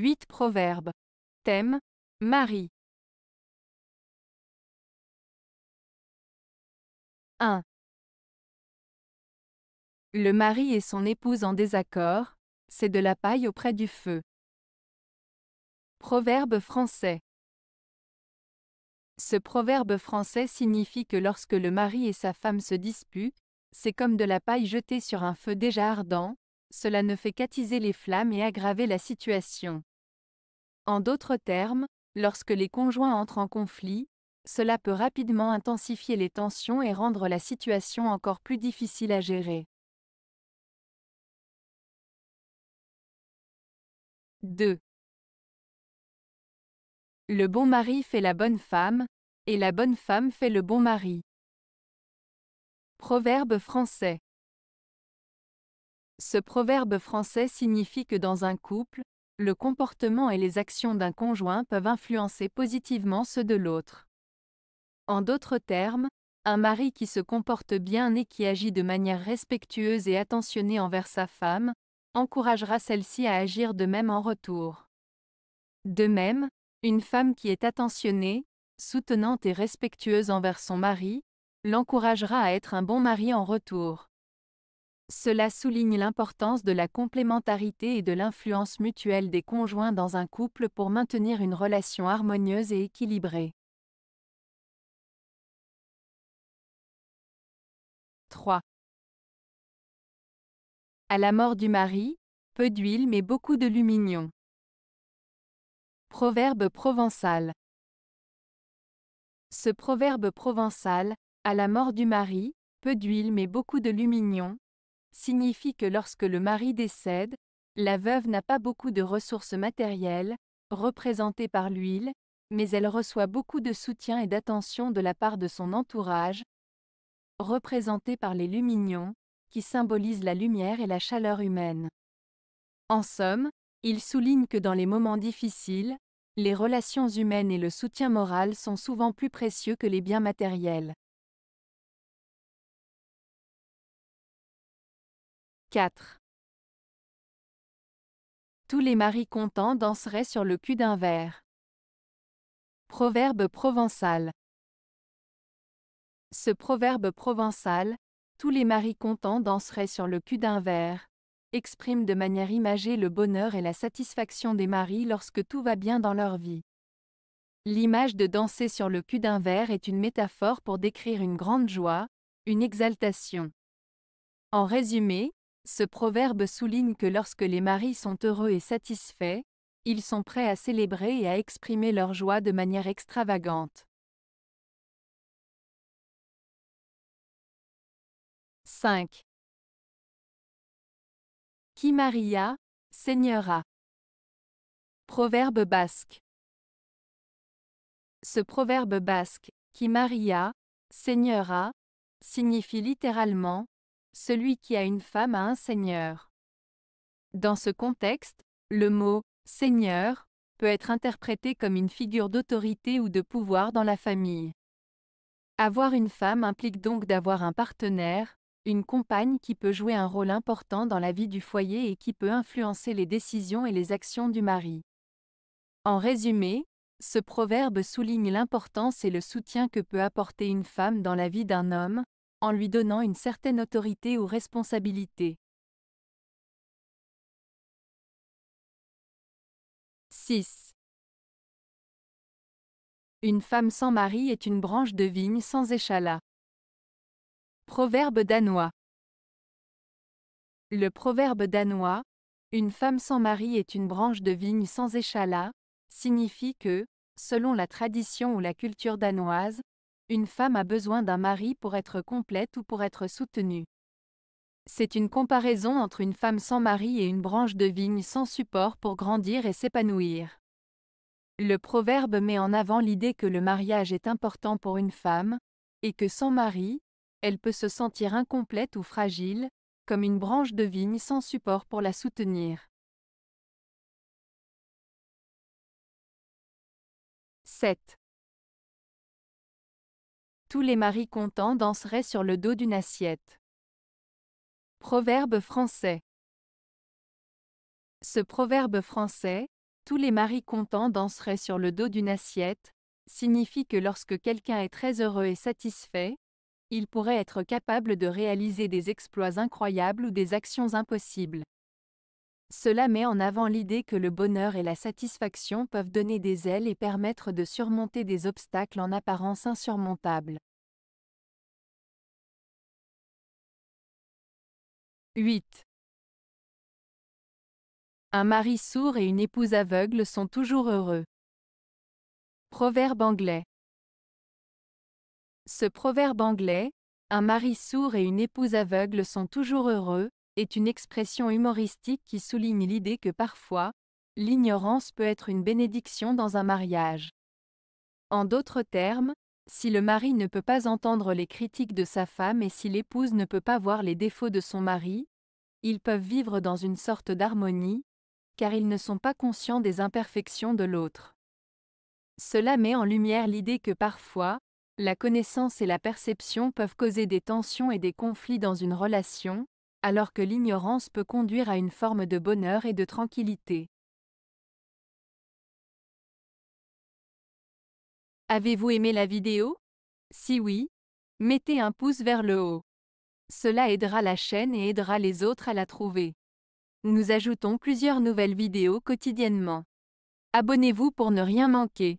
8 Proverbes. Thème Marie. 1. Le mari et son épouse en désaccord, c'est de la paille auprès du feu. Proverbe français. Ce proverbe français signifie que lorsque le mari et sa femme se disputent, c'est comme de la paille jetée sur un feu déjà ardent, cela ne fait qu'attiser les flammes et aggraver la situation. En d'autres termes, lorsque les conjoints entrent en conflit, cela peut rapidement intensifier les tensions et rendre la situation encore plus difficile à gérer. 2. Le bon mari fait la bonne femme, et la bonne femme fait le bon mari. Proverbe français. Ce proverbe français signifie que dans un couple, le comportement et les actions d'un conjoint peuvent influencer positivement ceux de l'autre. En d'autres termes, un mari qui se comporte bien et qui agit de manière respectueuse et attentionnée envers sa femme, encouragera celle-ci à agir de même en retour. De même, une femme qui est attentionnée, soutenante et respectueuse envers son mari, l'encouragera à être un bon mari en retour. Cela souligne l'importance de la complémentarité et de l'influence mutuelle des conjoints dans un couple pour maintenir une relation harmonieuse et équilibrée. 3. À la mort du mari, peu d'huile mais beaucoup de lumignon. Proverbe provençal. Ce proverbe provençal, à la mort du mari, peu d'huile mais beaucoup de lumignon, signifie que lorsque le mari décède, la veuve n'a pas beaucoup de ressources matérielles, représentées par l'huile, mais elle reçoit beaucoup de soutien et d'attention de la part de son entourage, représenté par les lumignons, qui symbolisent la lumière et la chaleur humaine. En somme, il souligne que dans les moments difficiles, les relations humaines et le soutien moral sont souvent plus précieux que les biens matériels. 4. Tous les maris contents danseraient sur le cul d'un verre. Proverbe provençal. Ce proverbe provençal, tous les maris contents danseraient sur le cul d'un verre, exprime de manière imagée le bonheur et la satisfaction des maris lorsque tout va bien dans leur vie. L'image de danser sur le cul d'un verre est une métaphore pour décrire une grande joie, une exaltation. En résumé, ce proverbe souligne que lorsque les maris sont heureux et satisfaits, ils sont prêts à célébrer et à exprimer leur joie de manière extravagante. 5. Qui maria, Seigneura Proverbe basque. Ce proverbe basque, qui maria, Seigneura, signifie littéralement celui qui a une femme a un seigneur. Dans ce contexte, le mot seigneur peut être interprété comme une figure d'autorité ou de pouvoir dans la famille. Avoir une femme implique donc d'avoir un partenaire, une compagne qui peut jouer un rôle important dans la vie du foyer et qui peut influencer les décisions et les actions du mari. En résumé, ce proverbe souligne l'importance et le soutien que peut apporter une femme dans la vie d'un homme, en lui donnant une certaine autorité ou responsabilité. 6. Une femme sans mari est une branche de vigne sans échalas. Proverbe danois. Le proverbe danois, une femme sans mari est une branche de vigne sans échalas, signifie que, selon la tradition ou la culture danoise, une femme a besoin d'un mari pour être complète ou pour être soutenue. C'est une comparaison entre une femme sans mari et une branche de vigne sans support pour grandir et s'épanouir. Le proverbe met en avant l'idée que le mariage est important pour une femme, et que sans mari, elle peut se sentir incomplète ou fragile, comme une branche de vigne sans support pour la soutenir. 7. Tous les maris contents danseraient sur le dos d'une assiette. Proverbe français. Ce proverbe français, tous les maris contents danseraient sur le dos d'une assiette, signifie que lorsque quelqu'un est très heureux et satisfait, il pourrait être capable de réaliser des exploits incroyables ou des actions impossibles. Cela met en avant l'idée que le bonheur et la satisfaction peuvent donner des ailes et permettre de surmonter des obstacles en apparence insurmontables. 8. Un mari sourd et une épouse aveugle sont toujours heureux. Proverbe anglais. Ce proverbe anglais, un mari sourd et une épouse aveugle sont toujours heureux, est une expression humoristique qui souligne l'idée que parfois, l'ignorance peut être une bénédiction dans un mariage. En d'autres termes, si le mari ne peut pas entendre les critiques de sa femme et si l'épouse ne peut pas voir les défauts de son mari, ils peuvent vivre dans une sorte d'harmonie, car ils ne sont pas conscients des imperfections de l'autre. Cela met en lumière l'idée que parfois, la connaissance et la perception peuvent causer des tensions et des conflits dans une relation, alors que l'ignorance peut conduire à une forme de bonheur et de tranquillité. Avez-vous aimé la vidéo Si oui, mettez un pouce vers le haut. Cela aidera la chaîne et aidera les autres à la trouver. Nous ajoutons plusieurs nouvelles vidéos quotidiennement. Abonnez-vous pour ne rien manquer.